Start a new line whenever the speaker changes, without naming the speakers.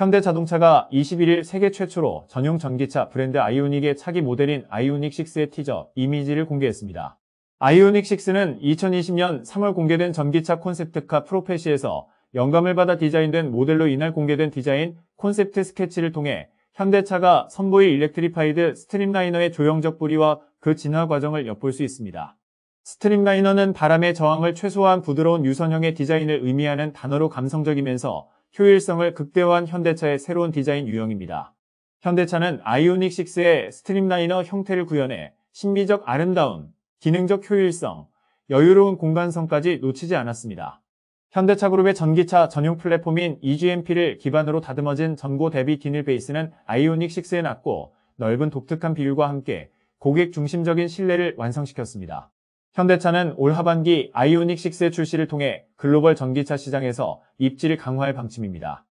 현대자동차가 21일 세계 최초로 전용 전기차 브랜드 아이오닉의 차기 모델인 아이오닉6의 티저 이미지를 공개했습니다. 아이오닉6는 2020년 3월 공개된 전기차 콘셉트카 프로페시에서 영감을 받아 디자인된 모델로 이날 공개된 디자인 콘셉트 스케치를 통해 현대차가 선보일 일렉트리파이드 스트림라이너의 조형적 뿌리와 그 진화 과정을 엿볼 수 있습니다. 스트림라이너는 바람의 저항을 최소화한 부드러운 유선형의 디자인을 의미하는 단어로 감성적이면서 효율성을 극대화한 현대차의 새로운 디자인 유형입니다. 현대차는 아이오닉 6의 스트림라이너 형태를 구현해 신비적 아름다움, 기능적 효율성, 여유로운 공간성까지 놓치지 않았습니다. 현대차 그룹의 전기차 전용 플랫폼인 EGMP를 기반으로 다듬어진 전고 대비 디닐 베이스는 아이오닉 6에 낮고 넓은 독특한 비율과 함께 고객 중심적인 신뢰를 완성시켰습니다. 현대차는 올 하반기 아이오닉 6의 출시를 통해 글로벌 전기차 시장에서 입지를 강화할 방침입니다.